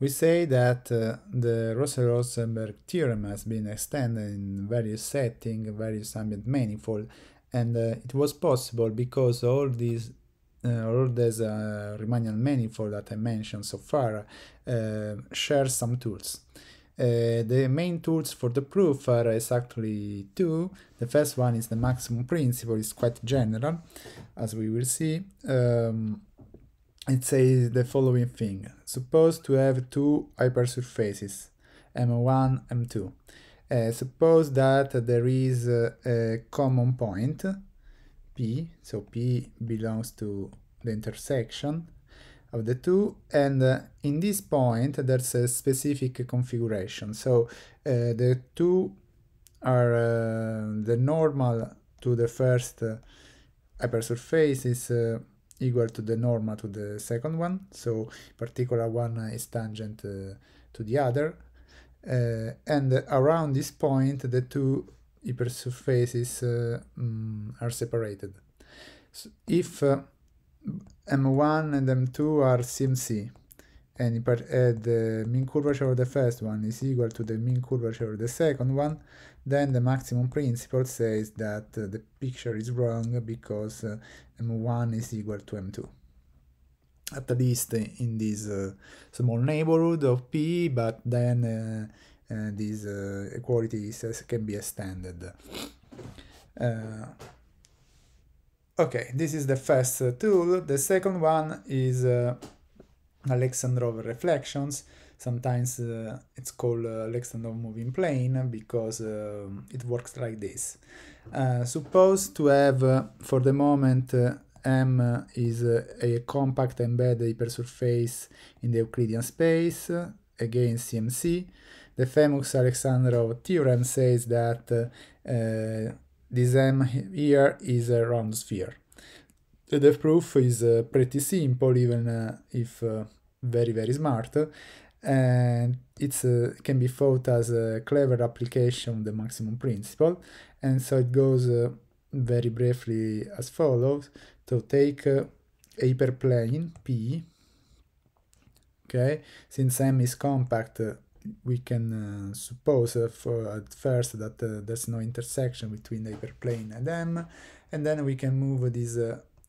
We say that uh, the Russell-Rosenberg theorem has been extended in various settings, various ambient manifold, and uh, it was possible because all these uh, all these uh, Riemannian manifold that I mentioned so far uh, share some tools. Uh, the main tools for the proof are exactly two. The first one is the maximum principle, it's quite general, as we will see. Um, it says the following thing. Suppose to have two hypersurfaces, M1, M2. Uh, suppose that there is a, uh, a common point, P, so P belongs to the intersection of the two, and uh, in this point there's a specific configuration. So uh, the two are uh, the normal to the first uh, hypersurface is equal to the norma to the second one so particular one uh, is tangent uh, to the other uh, and around this point the two hypersurfaces uh, mm, are separated so if uh, m1 and m2 are CMC and uh, the mean curvature of the first one is equal to the mean curvature of the second one then the maximum principle says that uh, the picture is wrong because uh, M1 is equal to M2 at least in this uh, small neighborhood of P, but then uh, uh, this uh, equality can be extended. okay, this is the first tool. The second one is Alexandrov reflections. Sometimes uh, it's called uh, Lexandov moving plane because uh, it works like this. Uh, suppose to have, uh, for the moment, uh, M is a compact embedded hypersurface in the Euclidean space, again CMC. The famous Alexandrov theorem says that this M here is a round sphere. The proof is uh, pretty simple, even uh, if uh, very, very smart and it can be thought as a clever application of the maximum principle and so it goes uh, very briefly as follows so take uh, a hyperplane p okay since m is compact uh, we can uh, suppose uh, for at first that uh, there's no intersection between the hyperplane and m and then we can move this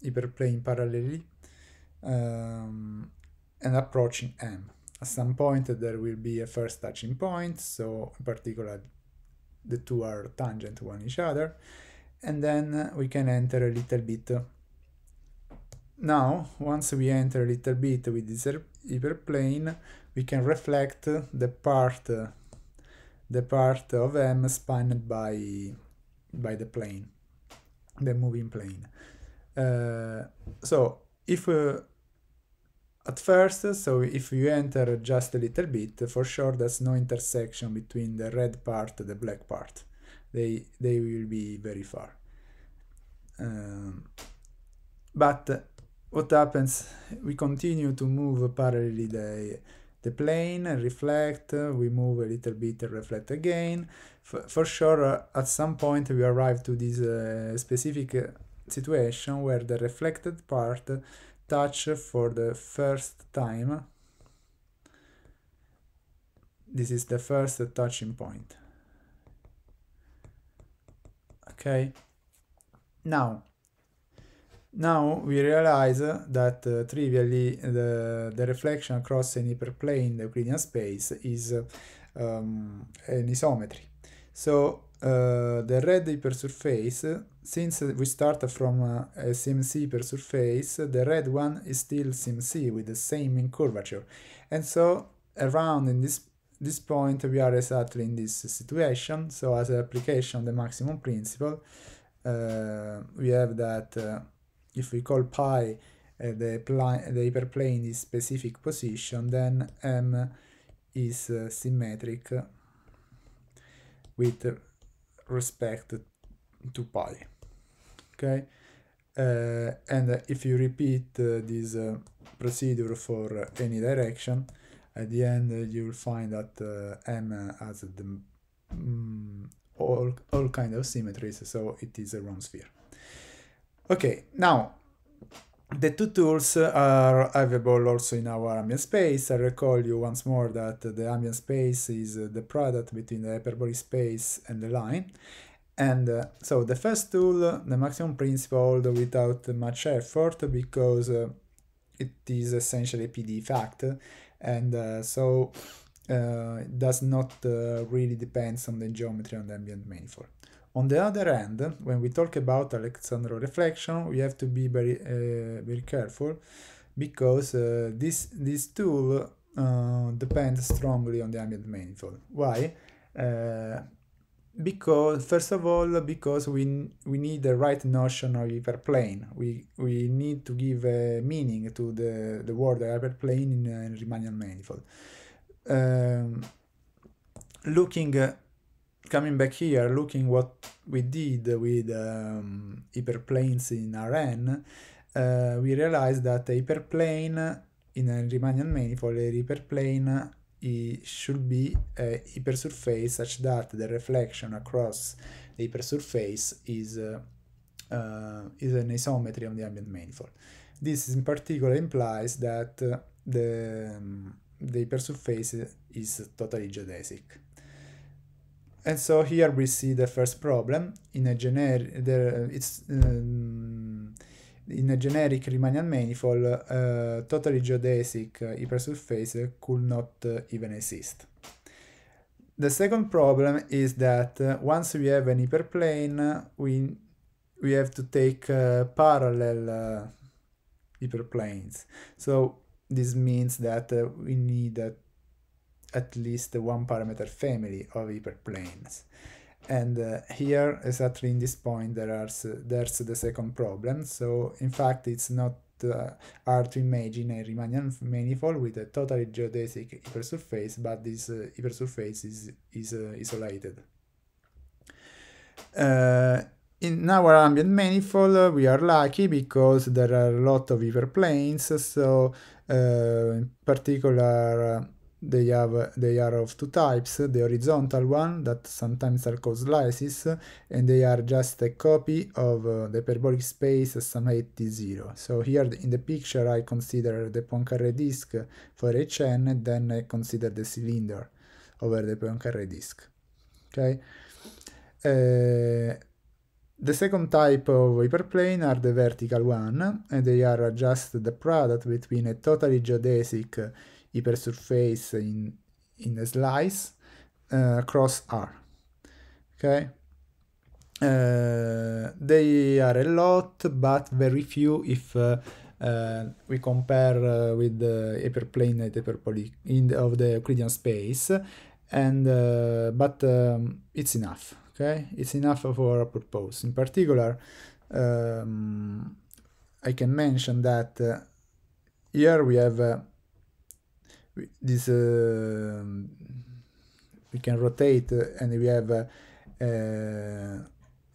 hyperplane parallelly um, and approaching m at some point there will be a first touching point so in particular the two are tangent to one each other and then we can enter a little bit now once we enter a little bit with this hyperplane we can reflect the part the part of m spanned by by the plane the moving plane uh, so if uh, at first, so if you enter just a little bit, for sure there's no intersection between the red part and the black part. They, they will be very far. Um, but what happens, we continue to move parallelly the, the plane and reflect, we move a little bit and reflect again. For, for sure, at some point we arrive to this uh, specific uh, situation where the reflected part touch for the first time. This is the first touching point. Okay. Now, now we realize that uh, trivially the, the reflection across an hyperplane, the Euclidean space, is um, an isometry. So uh, the red hypersurface, since we start from uh, a SIMC hypersurface, the red one is still SIMC with the same curvature, And so around in this, this point we are exactly in this situation, so as an application the maximum principle, uh, we have that uh, if we call pi uh, the, the hyperplane is specific position, then M is uh, symmetric with respect to pi okay uh, and if you repeat uh, this uh, procedure for any direction at the end uh, you'll find that m has the mm, all, all kind of symmetries so it is a round sphere okay now the two tools are available also in our ambient space. I recall you once more that the ambient space is the product between the hyperbolic space and the line. And uh, so the first tool, the maximum principle without much effort because uh, it is essentially a PD fact. And uh, so uh, it does not uh, really depends on the geometry on the ambient manifold. On the other hand, when we talk about Alexandro reflection, we have to be very uh, very careful because uh, this this tool uh, depends strongly on the ambient manifold. Why? Uh, because first of all, because we we need the right notion of hyperplane. We we need to give a uh, meaning to the the word hyperplane in, uh, in Riemannian manifold. Um, looking coming back here, looking what we did with um, hyperplanes in Rn, uh, we realized that a hyperplane in a Riemannian manifold, a hyperplane it should be a hypersurface such that the reflection across the hypersurface is uh, uh, is an isometry on the ambient manifold. This in particular implies that uh, the um, the hypersurface is totally geodesic and so here we see the first problem in a generic there it's um, in a generic Riemannian manifold uh, totally geodesic uh, hypersurface could not uh, even exist the second problem is that uh, once we have an hyperplane we we have to take uh, parallel uh, hyperplanes so this means that uh, we need a at least the one parameter family of hyperplanes. And uh, here, exactly in this point, there are there's the second problem. So in fact, it's not uh, hard to imagine a Riemannian manifold with a totally geodesic hypersurface, but this uh, hypersurface is is uh, isolated. Uh, in our ambient manifold, uh, we are lucky because there are a lot of hyperplanes. So in particular they have they are of two types the horizontal one that sometimes are called slices and they are just a copy of uh, the hyperbolic space some t0 so here in the picture i consider the poincare disk for hn then i consider the cylinder over the poincare disk okay uh, the second type of hyperplane are the vertical one and they are just the product between a totally geodesic hypersurface in, in a slice uh, cross R. Okay. Uh, they are a lot, but very few if uh, uh we compare uh, with the hyperplane hyperpoly in of the Euclidean space. And uh, but um, it's enough. Okay, it's enough for a purpose. In particular, um, I can mention that here we have this uh, we can rotate uh, and we have uh, uh,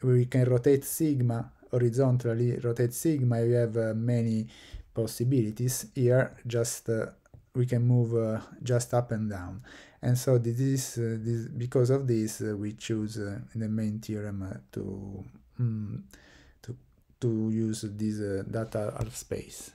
we can rotate sigma horizontally rotate sigma we have uh, many possibilities here just uh, we can move just up and down and so this, is this because of this we choose the main theorem to mm, to to use this data of space